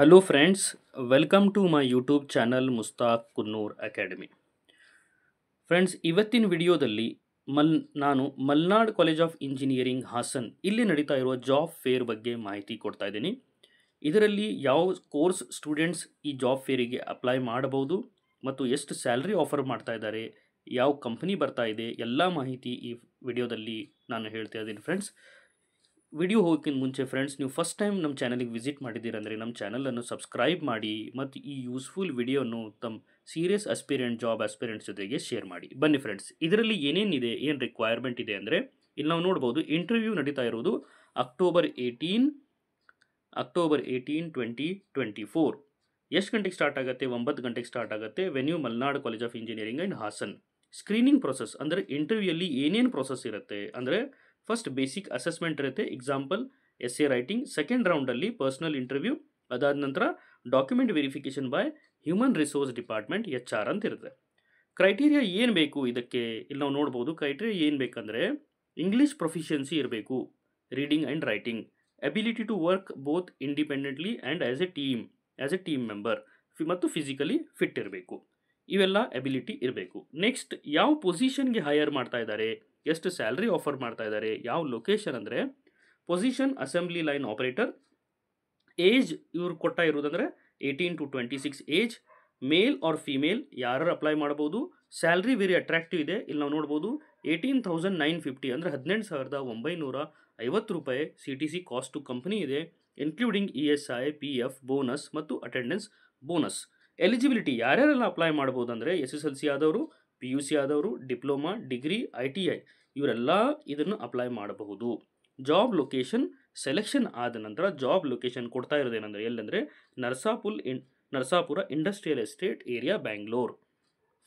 hello friends welcome to my YouTube channel Mustaq Kunnur academy friends ಇವತ್ತಿನ ವಿಡಿಯೋದಲ್ಲಿ ಮಲ್ ನಾನು Malnad college of engineering Hassan ಇಲ್ಲಿ ನಡೀತಾ ಇರುವ ಜಾಬ್ ಫೇರ್ ಬಗ್ಗೆ ಮಾಹಿತಿ ಕೊಡ್ತಾ ಇದ್ದೀನಿ ಇದರಲ್ಲಿ ಯಾವ ಕೋರ್ಸ್ ಸ್ಟೂಡೆಂಟ್ಸ್ ಈ ಜಾಬ್ ಫೇರಿಗೆ ಅಪ್ಲೈ ಮಾಡಬಹುದು ಮತ್ತು ಎಷ್ಟು ಸ್ಯಾಲ್ರಿ ಆಫರ್ ಮಾಡ್ತಾ ಇದ್ದಾರೆ ಯಾವ ಕಂಪ್ನಿ ಬರ್ತಾ ಇದೆ ಎಲ್ಲ ಮಾಹಿತಿ ಈ ವಿಡಿಯೋದಲ್ಲಿ ನಾನು ಹೇಳ್ತಾ ಇದ್ದೀನಿ ಫ್ರೆಂಡ್ಸ್ ವಿಡಿಯೋ ಹೋಗೋಕ್ಕಿಂತ ಮುಂಚೆ ಫ್ರೆಂಡ್ಸ್ ನೀವು ಫಸ್ಟ್ ಟೈಮ್ ನಮ್ಮ ಚಾನಲಿಗೆ ವಿಸಿಟ್ ಮಾಡಿದ್ದೀರಂದರೆ ನಮ್ಮ ಚಾನಲನ್ನು ಸಬ್ಸ್ಕ್ರೈಬ್ ಮಾಡಿ ಮತ್ತು ಈ ಯೂಸ್ಫುಲ್ ವಿಡಿಯೋನು ತಮ್ಮ ಸೀರಿಯಸ್ ಅಸ್ಪಿರೆಂಟ್ ಜಾಬ್ ಅಸ್ಪಿರೆಂಟ್ಸ್ ಜೊತೆಗೆ ಶೇರ್ ಮಾಡಿ ಬನ್ನಿ ಫ್ರೆಂಡ್ಸ್ ಇದರಲ್ಲಿ ಏನೇನಿದೆ ಏನು ರಿಕ್ವೈರ್ಮೆಂಟ್ ಇದೆ ಅಂದರೆ ಇಲ್ಲಿ ನಾವು ನೋಡ್ಬೋದು ಇಂಟರ್ವ್ಯೂ ನಡೀತಾ ಇರೋದು October eighteen October eighteen twenty twenty four ಎಷ್ಟು ಗಂಟೆಗೆ ಸ್ಟಾರ್ಟ್ ಆಗುತ್ತೆ ಒಂಬತ್ತು ಗಂಟೆಗೆ ಸ್ಟಾರ್ಟ್ ಆಗುತ್ತೆ venue Malnad college of engineering and Hassan screening process ಅಂದರೆ ಇಂಟರ್ವ್ಯೂಯಲ್ಲಿ ಏನೇನು ಪ್ರೊಸೆಸ್ ಇರುತ್ತೆ ಅಂದರೆ ಫಸ್ಟ್ ಬೇಸಿಕ್ ಅಸೆಸ್ಮೆಂಟ್ ಇರುತ್ತೆ example essay writing second ರೌಂಡಲ್ಲಿ ಪರ್ಸ್ನಲ್ ಇಂಟರ್ವ್ಯೂ ಅದಾದ ನಂತರ document verification by human resource department H R ಅಂತ ಇರುತ್ತೆ ಕ್ರೈಟೀರಿಯಾ ಏನು ಬೇಕು ಇದಕ್ಕೆ ಇಲ್ಲಿ ನಾವು ನೋಡ್ಬೋದು ಕ್ರೈಟೀರಿಯಾ ಏನು ಬೇಕಂದರೆ ಇಂಗ್ಲೀಷ್ ಪ್ರೊಫಿಷಿಯನ್ಸಿ ಇರಬೇಕು reading and writing ability to work both independently and as a team as a team member ಮತ್ತು ಫಿಸಿಕಲಿ ಫಿಟ್ ಇರಬೇಕು ಇವೆಲ್ಲ ಎಬಿಲಿಟಿ ಇರಬೇಕು ನೆಕ್ಸ್ಟ್ ಯಾವ ಪೊಸಿಷನ್ಗೆ ಹೈಯರ್ ಮಾಡ್ತಾ ಇದ್ದಾರೆ ಎಷ್ಟು ಸ್ಯಾಲ್ರಿ ಆಫರ್ ಮಾಡ್ತಾ ಇದ್ದಾರೆ ಯಾವ ಲೊಕೇಶನ್ ಅಂದರೆ position assembly line operator age ಇವ್ರು ಕೊಟ್ಟ ಇರೋದಂದರೆ eighteen to twenty six age male or female ಯಾರು ಅಪ್ಲೈ ಮಾಡ್ಬೋದು ಸ್ಯಾಲ್ರಿ ವೆರಿ ಅಟ್ರಾಕ್ಟಿವ್ ಇದೆ ಇಲ್ಲಿ ನಾವು ನೋಡ್ಬೋದು ಏಯ್ಟೀನ್ ಥೌಸಂಡ್ ನೈನ್ ಫಿಫ್ಟಿ ಅಂದರೆ ಹದಿನೆಂಟು ಸಾವಿರದ ಒಂಬೈನೂರ ಐವತ್ತು ರೂಪಾಯಿ C T C cost company ಇದೆ including E S I P F bonus ಮತ್ತು ಅಟೆಂಡೆನ್ಸ್ ಬೋನಸ್ ಎಲಿಜಿಬಿಲಿಟಿ ಯಾರ್ಯಾರೆಲ್ಲ ಅಪ್ಲೈ ಮಾಡ್ಬೋದು ಅಂದರೆ ಎಸ್ ಎಸ್ ಎಲ್ ಸಿ ಆದವರು ಪಿ ಯು ಸಿ ಆದವರು diploma degree I T I ಇವರೆಲ್ಲ ಇದನ್ನು ಅಪ್ಲೈ ಮಾಡಬಹುದು ಜಾಬ್ ಲೊಕೇಶನ್ ಸೆಲೆಕ್ಷನ್ ಆದ ನಂತರ ಜಾಬ್ ಲೊಕೇಶನ್ ಕೊಡ್ತಾ ಇರೋದೇನೆಂದರೆ ಎಲ್ಲೆಂದರೆ Narsapur in Narasapura industrial estate area Bangalore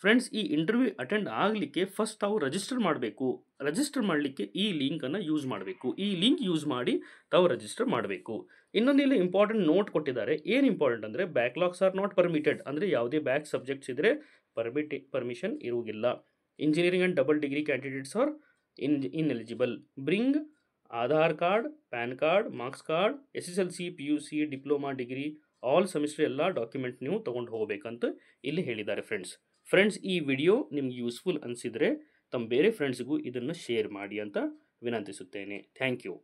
friends ಈ ಇಂಟರ್ವ್ಯೂ ಅಟೆಂಡ್ ಆಗಲಿಕ್ಕೆ ಫಸ್ಟ್ ತಾವು ರಿಜಿಸ್ಟರ್ ಮಾಡಬೇಕು ರಿಜಿಸ್ಟರ್ ಮಾಡಲಿಕ್ಕೆ ಈ ಲಿಂಕನ್ನು ಯೂಸ್ ಮಾಡಬೇಕು ಈ ಲಿಂಕ್ ಯೂಸ್ ಮಾಡಿ ತಾವು ರಿಜಿಸ್ಟರ್ ಮಾಡಬೇಕು ಇನ್ನೊಂದು ಇಂಪಾರ್ಟೆಂಟ್ ನೋಟ್ ಕೊಟ್ಟಿದ್ದಾರೆ ಏನು ಇಂಪಾರ್ಟೆಂಟ್ ಅಂದರೆ ಬ್ಯಾಕ್ಲಾಗ್ಸ್ ಆರ್ ನಾಟ್ ಪರ್ಮಿಟೆಡ್ ಅಂದರೆ ಯಾವುದೇ ಬ್ಯಾಕ್ ಸಬ್ಜೆಕ್ಟ್ಸ್ ಇದ್ದರೆ ಪರ್ಮಿಟಿ ಪರ್ಮಿಷನ್ ಇರುವುದಿಲ್ಲ engineering and double degree candidates are ineligible bring Aadhaar card PAN card marks card S S L C P U C diploma degree all semester ಎಲ್ಲ document ನೀವು ತೊಗೊಂಡು ಹೋಗಬೇಕಂತ ಇಲ್ಲಿ ಹೇಳಿದ್ದಾರೆ ಫ್ರೆಂಡ್ಸ್ ಫ್ರೆಂಡ್ಸ್ ಈ ವಿಡಿಯೋ ನಿಮ್ಗೆ ಯೂಸ್ಫುಲ್ ಅನಿಸಿದರೆ ತಮ್ಮ ಬೇರೆ ಫ್ರೆಂಡ್ಸ್ಗೂ ಇದನ್ನು ಶೇರ್ ಮಾಡಿ ಅಂತ ವಿನಂತಿಸುತ್ತೇನೆ ಥ್ಯಾಂಕ್ ಯು